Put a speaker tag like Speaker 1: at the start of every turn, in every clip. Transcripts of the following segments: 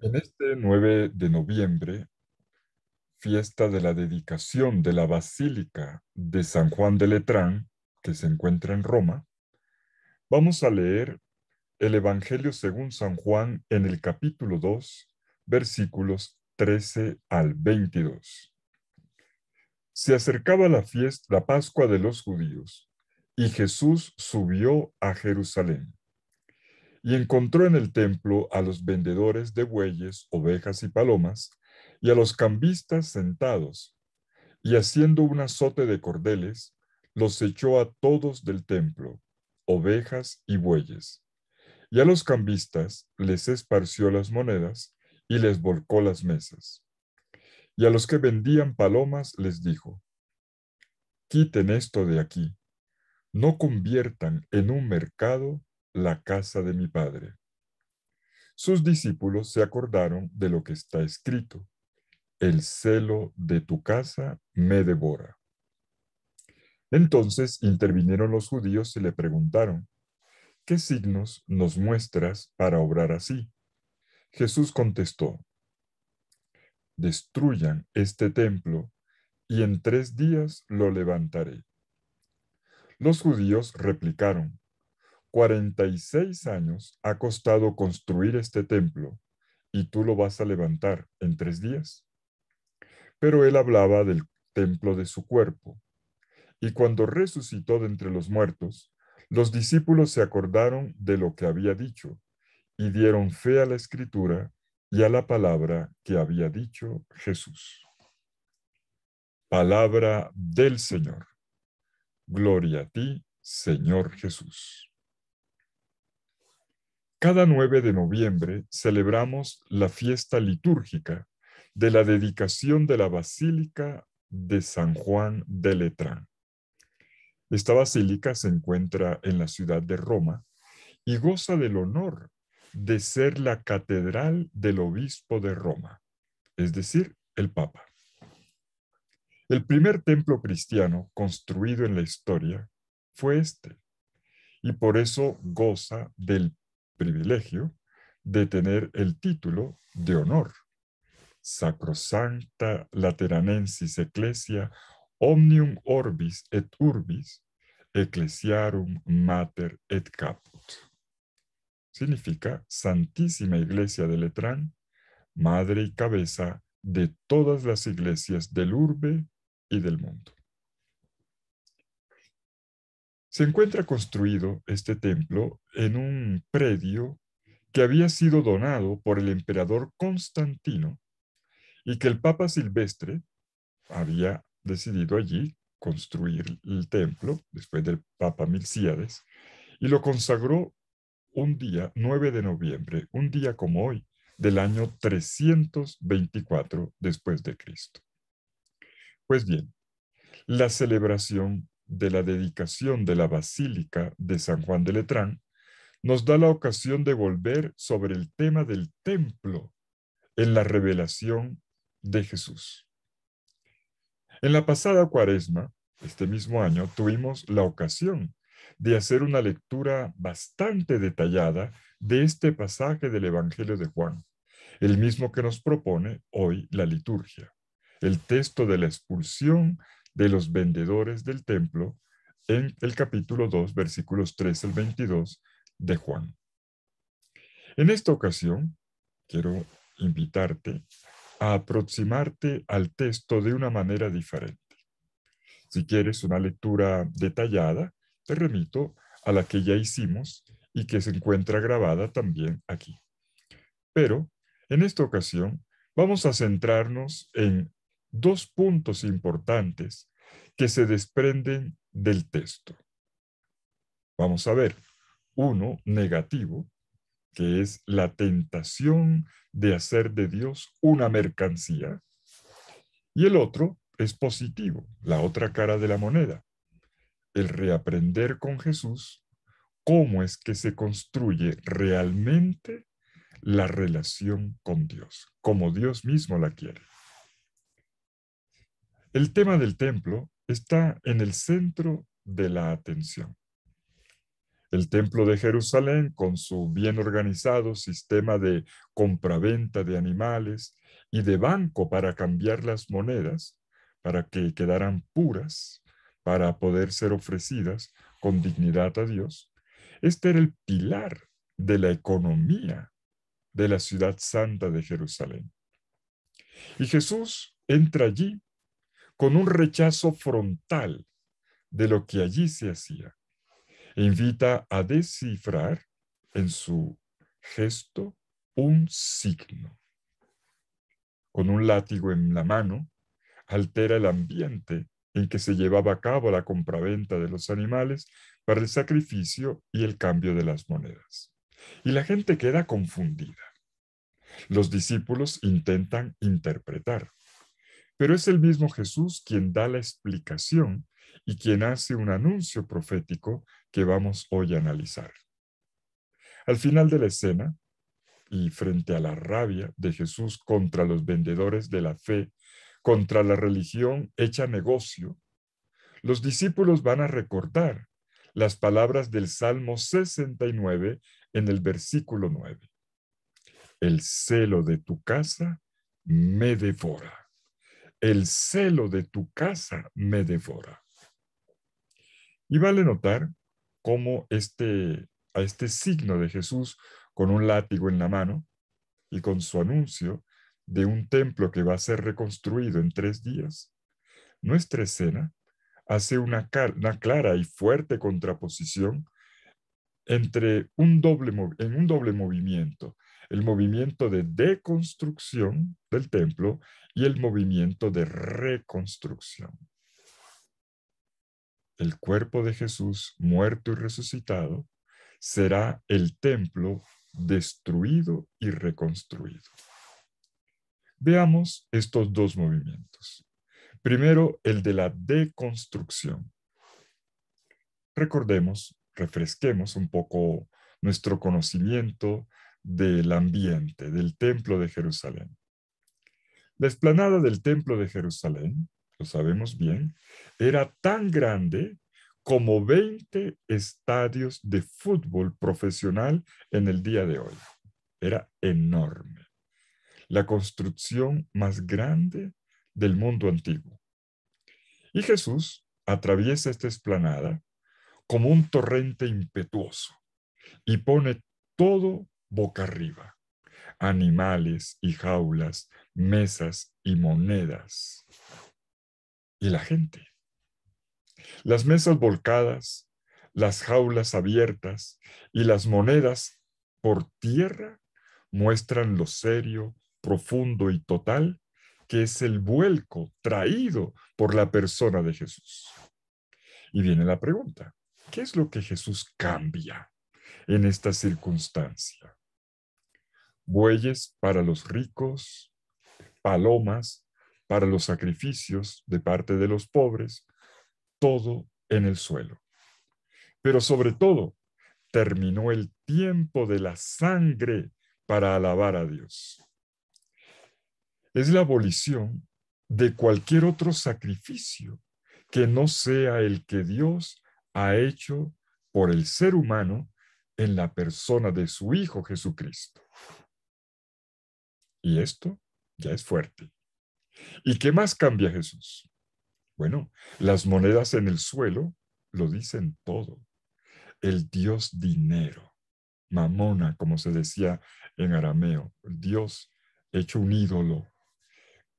Speaker 1: En este 9 de noviembre, fiesta de la dedicación de la Basílica de San Juan de Letrán, que se encuentra en Roma, vamos a leer el Evangelio según San Juan en el capítulo 2, versículos 13 al 22. Se acercaba la fiesta, la Pascua de los judíos, y Jesús subió a Jerusalén y encontró en el templo a los vendedores de bueyes, ovejas y palomas, y a los cambistas sentados, y haciendo un azote de cordeles, los echó a todos del templo, ovejas y bueyes. Y a los cambistas les esparció las monedas y les volcó las mesas. Y a los que vendían palomas les dijo, Quiten esto de aquí, no conviertan en un mercado la casa de mi Padre. Sus discípulos se acordaron de lo que está escrito, el celo de tu casa me devora. Entonces intervinieron los judíos y le preguntaron, ¿qué signos nos muestras para obrar así? Jesús contestó, destruyan este templo y en tres días lo levantaré. Los judíos replicaron, 46 años ha costado construir este templo y tú lo vas a levantar en tres días. Pero él hablaba del templo de su cuerpo. Y cuando resucitó de entre los muertos, los discípulos se acordaron de lo que había dicho y dieron fe a la escritura y a la palabra que había dicho Jesús. Palabra del Señor. Gloria a ti, Señor Jesús. Cada 9 de noviembre celebramos la fiesta litúrgica de la dedicación de la Basílica de San Juan de Letrán. Esta basílica se encuentra en la ciudad de Roma y goza del honor de ser la catedral del obispo de Roma, es decir, el Papa. El primer templo cristiano construido en la historia fue este, y por eso goza del privilegio de tener el título de honor. Sacrosanta Lateranensis Ecclesia Omnium Orbis et Urbis Ecclesiarum Mater et Caput. Significa Santísima Iglesia de Letrán, madre y cabeza de todas las iglesias del urbe y del mundo. Se encuentra construido este templo en un predio que había sido donado por el emperador Constantino y que el Papa Silvestre había decidido allí construir el templo después del Papa Milciades y lo consagró un día, 9 de noviembre, un día como hoy, del año 324 después de Cristo. Pues bien, la celebración de la dedicación de la Basílica de San Juan de Letrán, nos da la ocasión de volver sobre el tema del templo en la revelación de Jesús. En la pasada cuaresma, este mismo año, tuvimos la ocasión de hacer una lectura bastante detallada de este pasaje del Evangelio de Juan, el mismo que nos propone hoy la liturgia, el texto de la expulsión de los vendedores del templo en el capítulo 2, versículos 3 al 22 de Juan. En esta ocasión, quiero invitarte a aproximarte al texto de una manera diferente. Si quieres una lectura detallada, te remito a la que ya hicimos y que se encuentra grabada también aquí. Pero en esta ocasión vamos a centrarnos en dos puntos importantes que se desprenden del texto. Vamos a ver. Uno, negativo, que es la tentación de hacer de Dios una mercancía. Y el otro es positivo, la otra cara de la moneda, el reaprender con Jesús cómo es que se construye realmente la relación con Dios, como Dios mismo la quiere. El tema del templo está en el centro de la atención. El templo de Jerusalén, con su bien organizado sistema de compraventa de animales y de banco para cambiar las monedas, para que quedaran puras, para poder ser ofrecidas con dignidad a Dios, este era el pilar de la economía de la ciudad santa de Jerusalén. Y Jesús entra allí con un rechazo frontal de lo que allí se hacía. E invita a descifrar en su gesto un signo. Con un látigo en la mano, altera el ambiente en que se llevaba a cabo la compraventa de los animales para el sacrificio y el cambio de las monedas. Y la gente queda confundida. Los discípulos intentan interpretar. Pero es el mismo Jesús quien da la explicación y quien hace un anuncio profético que vamos hoy a analizar. Al final de la escena, y frente a la rabia de Jesús contra los vendedores de la fe, contra la religión hecha negocio, los discípulos van a recordar las palabras del Salmo 69 en el versículo 9. El celo de tu casa me devora el celo de tu casa me devora. Y vale notar cómo este, a este signo de Jesús con un látigo en la mano y con su anuncio de un templo que va a ser reconstruido en tres días, nuestra escena hace una, clara y fuerte contraposición entre en un doble movimiento el movimiento de deconstrucción del templo y el movimiento de reconstrucción. El cuerpo de Jesús muerto y resucitado será el templo destruido y reconstruido. Veamos estos dos movimientos. Primero, el de la deconstrucción. Recordemos, refresquemos un poco nuestro conocimiento del ambiente, del Templo de Jerusalén. La esplanada del Templo de Jerusalén, lo sabemos bien, era tan grande como 20 estadios de fútbol profesional en el día de hoy. Era enorme. La construcción más grande del mundo antiguo. Y Jesús atraviesa esta esplanada como un torrente impetuoso y pone todo boca arriba, animales y jaulas, mesas y monedas. Y la gente. Las mesas volcadas, las jaulas abiertas y las monedas por tierra muestran lo serio, profundo y total que es el vuelco traído por la persona de Jesús. Y viene la pregunta, ¿qué es lo que Jesús cambia en esta circunstancia? bueyes para los ricos, palomas para los sacrificios de parte de los pobres, todo en el suelo. Pero sobre todo, terminó el tiempo de la sangre para alabar a Dios. Es la abolición de cualquier otro sacrificio que no sea el que Dios ha hecho por el ser humano en la persona de su Hijo Jesucristo. Y esto ya es fuerte. ¿Y qué más cambia Jesús? Bueno, las monedas en el suelo lo dicen todo. El Dios dinero, mamona, como se decía en arameo, Dios hecho un ídolo.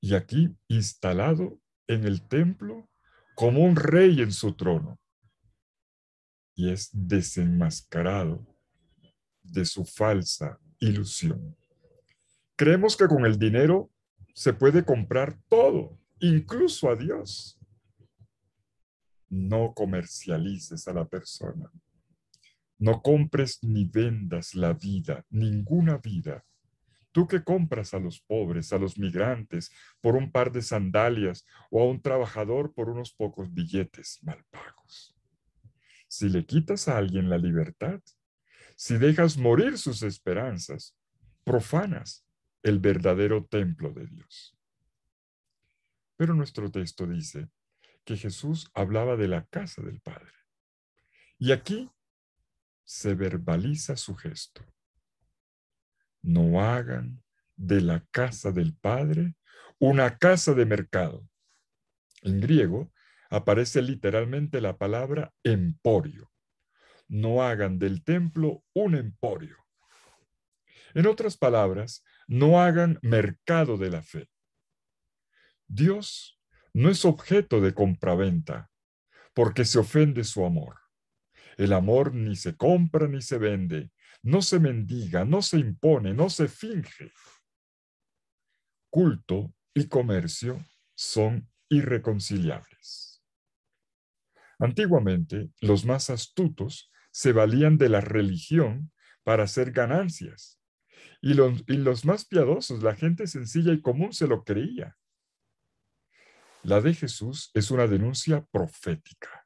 Speaker 1: Y aquí instalado en el templo como un rey en su trono. Y es desenmascarado de su falsa ilusión. Creemos que con el dinero se puede comprar todo, incluso a Dios. No comercialices a la persona. No compres ni vendas la vida, ninguna vida. Tú que compras a los pobres, a los migrantes, por un par de sandalias o a un trabajador por unos pocos billetes mal pagos. Si le quitas a alguien la libertad, si dejas morir sus esperanzas, profanas el verdadero templo de Dios. Pero nuestro texto dice que Jesús hablaba de la casa del Padre. Y aquí se verbaliza su gesto. No hagan de la casa del Padre una casa de mercado. En griego aparece literalmente la palabra emporio. No hagan del templo un emporio. En otras palabras, no hagan mercado de la fe. Dios no es objeto de compraventa, porque se ofende su amor. El amor ni se compra ni se vende, no se mendiga, no se impone, no se finge. Culto y comercio son irreconciliables. Antiguamente, los más astutos se valían de la religión para hacer ganancias y los, más piadosos, la gente sencilla y común, se lo creía. La de Jesús es una denuncia profética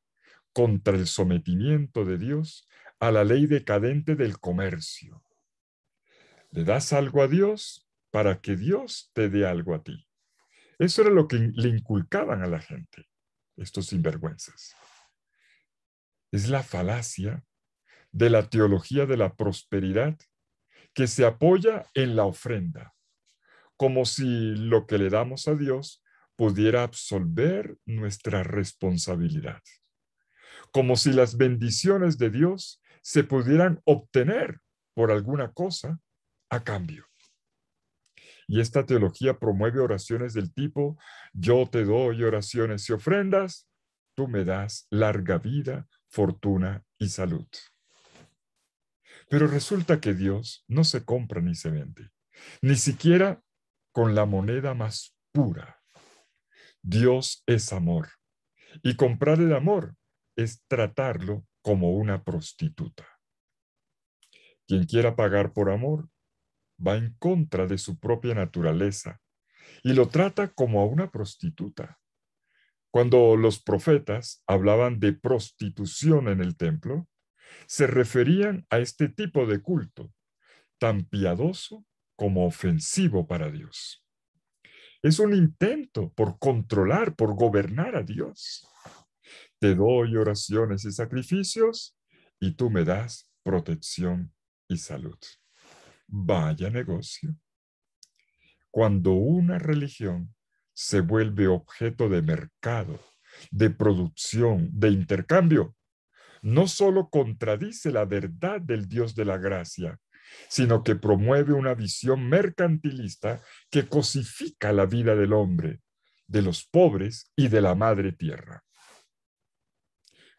Speaker 1: contra el sometimiento de Dios a la ley decadente del comercio. Le das algo a Dios para que Dios te dé algo a ti. Eso era lo que le inculcaban a la gente, estos sinvergüenzas. Es la falacia de la teología de la prosperidad que se apoya en la ofrenda, como si lo que le damos a Dios pudiera absolver nuestra responsabilidad, como si las bendiciones de Dios se pudieran obtener por alguna cosa a cambio. Y esta teología promueve oraciones del tipo, yo te doy oraciones y ofrendas, tú me das larga vida, fortuna y salud. Pero resulta que Dios no se compra ni se vende, ni siquiera con la moneda más pura. Dios es amor. Y comprar el amor es tratarlo como una prostituta. Quien quiera pagar por amor va en contra de su propia naturaleza y lo trata como a una prostituta. Cuando los profetas hablaban de prostitución en el templo, se referían a este tipo de culto, tan piadoso como ofensivo para Dios. Es un intento por controlar, por gobernar a Dios. Te doy oraciones y sacrificios y tú me das protección y salud. Vaya negocio. Cuando una religión se vuelve objeto de mercado, de producción, de intercambio, no solo contradice la verdad del Dios de la gracia, sino que promueve una visión mercantilista que cosifica la vida del hombre, de los pobres y de la madre tierra.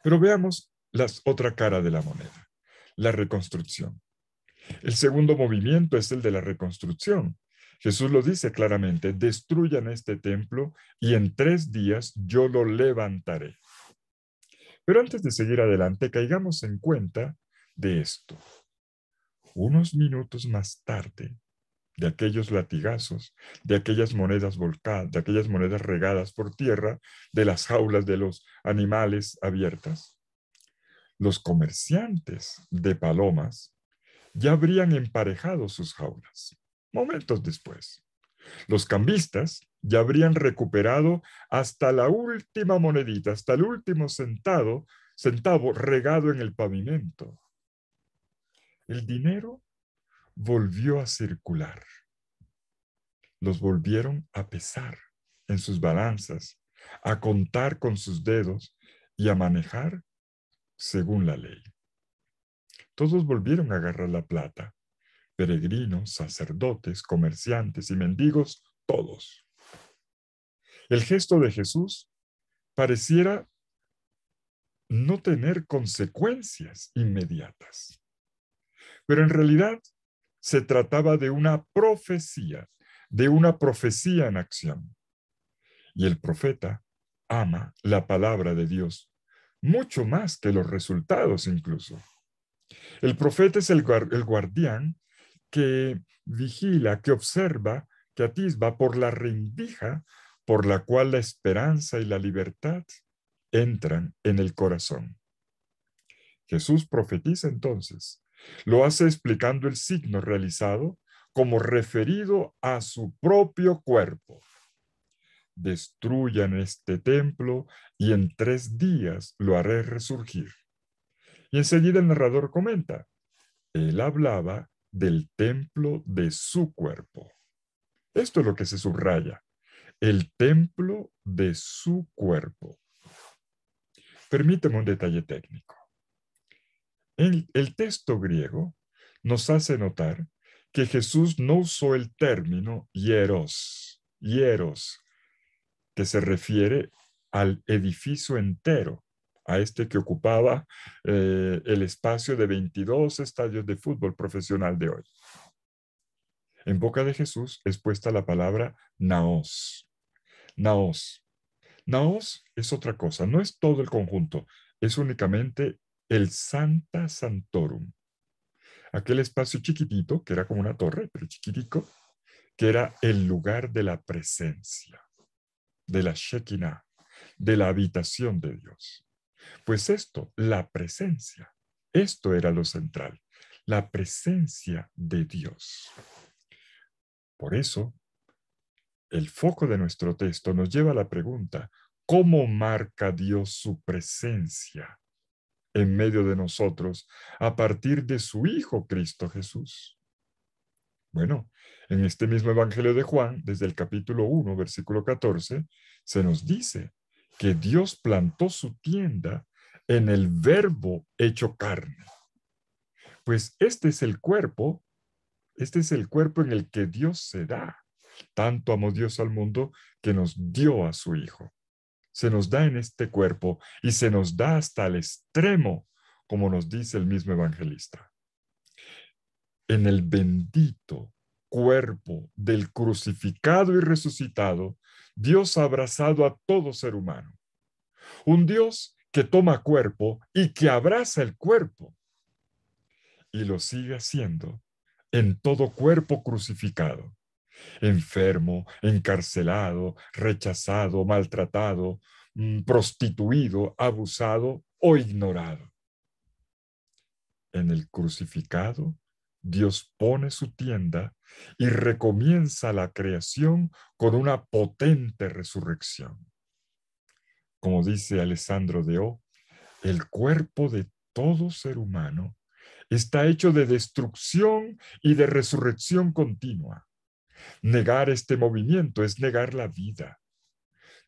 Speaker 1: Pero veamos la otra cara de la moneda, la reconstrucción. El segundo movimiento es el de la reconstrucción. Jesús lo dice claramente, destruyan este templo y en tres días yo lo levantaré. Pero antes de seguir adelante, caigamos en cuenta de esto. Unos minutos más tarde, de aquellos latigazos, de aquellas monedas volcadas, de aquellas monedas regadas por tierra, de las jaulas de los animales abiertas, los comerciantes de palomas ya habrían emparejado sus jaulas, momentos después. Los cambistas ya habrían recuperado hasta la última monedita, hasta el último centavo, centavo regado en el pavimento. El dinero volvió a circular. Los volvieron a pesar en sus balanzas, a contar con sus dedos y a manejar según la ley. Todos volvieron a agarrar la plata, peregrinos, sacerdotes, comerciantes y mendigos, todos. El gesto de Jesús pareciera no tener consecuencias inmediatas, pero en realidad se trataba de una profecía, de una profecía en acción. Y el profeta ama la palabra de Dios, mucho más que los resultados incluso. El profeta es el, guardián que vigila, que observa, que atisba por la rendija por la cual la esperanza y la libertad entran en el corazón. Jesús profetiza entonces, lo hace explicando el signo realizado como referido a su propio cuerpo. Destruyan este templo y en tres días lo haré resurgir. Y enseguida el narrador comenta, él hablaba del templo de su cuerpo. Esto es lo que se subraya, el templo de su cuerpo. Permíteme un detalle técnico. El, el texto griego nos hace notar que Jesús no usó el término hieros, hieros, que se refiere al edificio entero, a este que ocupaba eh, el espacio de 22 estadios de fútbol profesional de hoy. En boca de Jesús es puesta la palabra naos. Naos. Naos es otra cosa, no es todo el conjunto, es únicamente el Santa Santorum. Aquel espacio chiquitito, que era como una torre, pero chiquitico, que era el lugar de la presencia, de la Shekinah, de la habitación de Dios. Pues esto, la presencia, esto era lo central, la presencia de Dios. Por eso, el foco de nuestro texto nos lleva a la pregunta, ¿cómo marca Dios su presencia en medio de nosotros a partir de su Hijo Cristo Jesús? Bueno, en este mismo Evangelio de Juan, desde el capítulo 1, versículo 14, se nos dice que Dios plantó su tienda en el verbo hecho carne. Pues este es el cuerpo, este es el cuerpo en el que Dios se da. Tanto amó Dios al mundo que nos dio a su Hijo. Se nos da en este cuerpo y se nos da hasta el extremo, como nos dice el mismo evangelista. En el bendito cuerpo del crucificado y resucitado, Dios ha abrazado a todo ser humano. Un Dios que toma cuerpo y que abraza el cuerpo. Y lo sigue haciendo en todo cuerpo crucificado, enfermo, encarcelado, rechazado, maltratado, mm, prostituido, abusado o ignorado. En el crucificado Dios pone su tienda y recomienza la creación con una potente resurrección. Como dice Alessandro de O, el cuerpo de todo ser humano está hecho de destrucción y de resurrección continua. Negar este movimiento es negar la vida.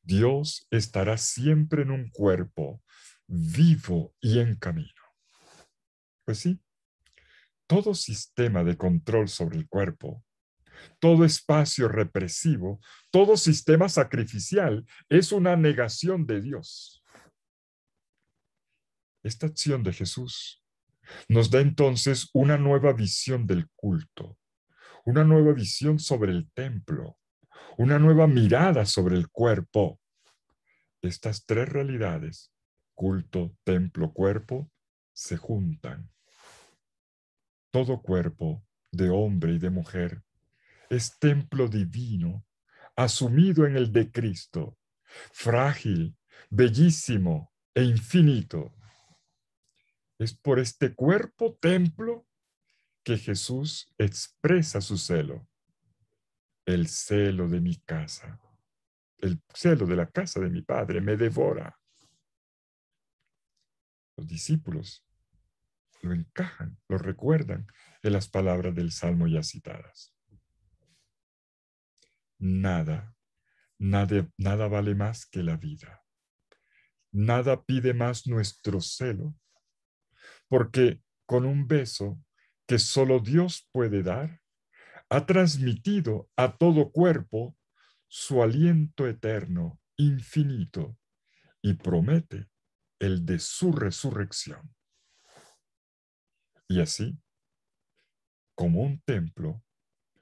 Speaker 1: Dios estará siempre en un cuerpo vivo y en camino. Pues sí, todo sistema de control sobre el cuerpo, todo espacio represivo, todo sistema sacrificial es una negación de Dios. Esta acción de Jesús nos da entonces una nueva visión del culto, una nueva visión sobre el templo, una nueva mirada sobre el cuerpo. Estas tres realidades, culto, templo, cuerpo, se juntan todo cuerpo, de hombre y de mujer, es templo divino, asumido en el de Cristo, frágil, bellísimo e infinito. Es por este cuerpo templo que Jesús expresa su celo, el celo de mi casa, el celo de la casa de mi Padre me devora. Los discípulos lo encajan, lo recuerdan en las palabras del Salmo ya citadas. Nada, nada, vale más que la vida. Nada pide más nuestro celo, porque con un beso que solo Dios puede dar, ha transmitido a todo cuerpo su aliento eterno, infinito, y promete el de su resurrección. Y así, como un templo,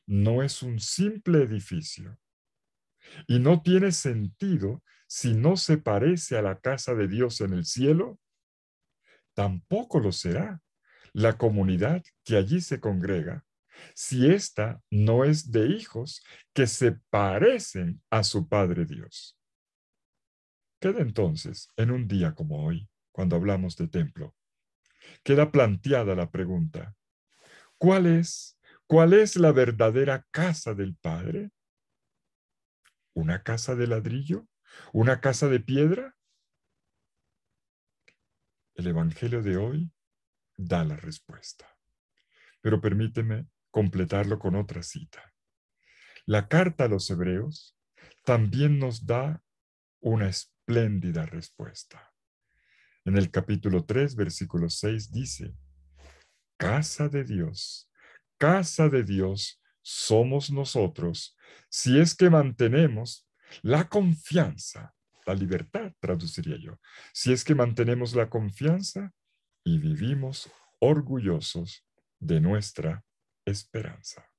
Speaker 1: no es un simple edificio y no tiene sentido si no se parece a la casa de Dios en el cielo, tampoco lo será la comunidad que allí se congrega si ésta no es de hijos que se parecen a su Padre Dios. Queda entonces en un día como hoy, cuando hablamos de templo, queda planteada la pregunta, ¿cuál es, cuál es la verdadera casa del Padre? ¿Una casa de ladrillo? ¿Una casa de piedra? El Evangelio de hoy da la respuesta. Pero permíteme completarlo con otra cita. La carta a los hebreos también nos da una espléndida respuesta. En el capítulo 3, versículo 6 dice, Casa de Dios, casa de Dios somos nosotros si es que mantenemos la confianza, la libertad, traduciría yo, si es que mantenemos la confianza y vivimos orgullosos de nuestra esperanza.